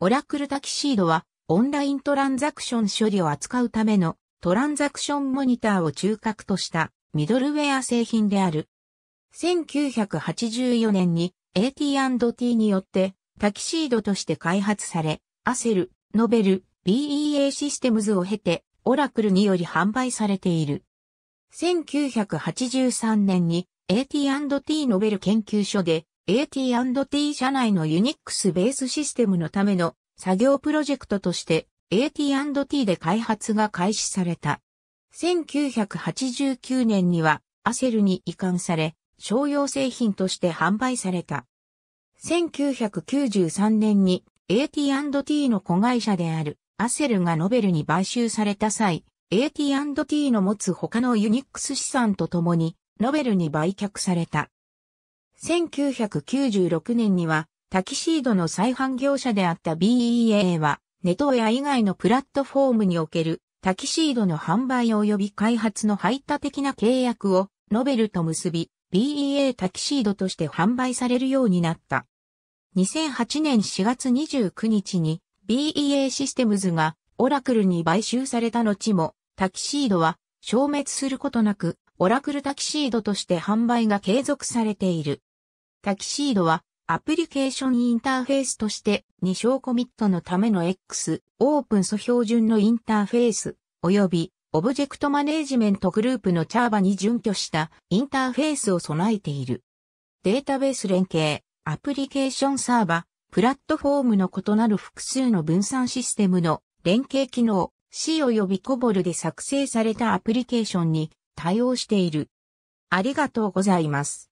オラクルタキシードは、オンライントランザクション処理を扱うためのトランザクションモニターを中核としたミドルウェア製品である。1984年に AT&T によってタキシードとして開発され、アセル、ノベル、BEA システムズを経て、オラクルにより販売されている。1983年に AT&T ノベル研究所で AT&T 社内の Unix ベースシステムのための作業プロジェクトとして AT&T で開発が開始された。1989年にはアセルに移管され、商用製品として販売された。1993年に AT&T の子会社であるアセルがノベルに買収された際、AT&T の持つ他のユニックス資産とともにノベルに売却された。1996年には、タキシードの再販業者であった BEA は、ネトウヤ以外のプラットフォームにおけるタキシードの販売及び開発の排他的な契約をノベルと結び、BEA タキシードとして販売されるようになった。2008年4月29日に BEA システムズがオラクルに買収された後もタキシードは消滅することなくオラクルタキシードとして販売が継続されている。タキシードはアプリケーションインターフェースとして2小コミットのための X オープン素標準のインターフェース及びオブジェクトマネージメントグループのチャーバに準拠したインターフェースを備えている。データベース連携、アプリケーションサーバ、プラットフォームの異なる複数の分散システムの連携機能 C 及びコボルで作成されたアプリケーションに対応している。ありがとうございます。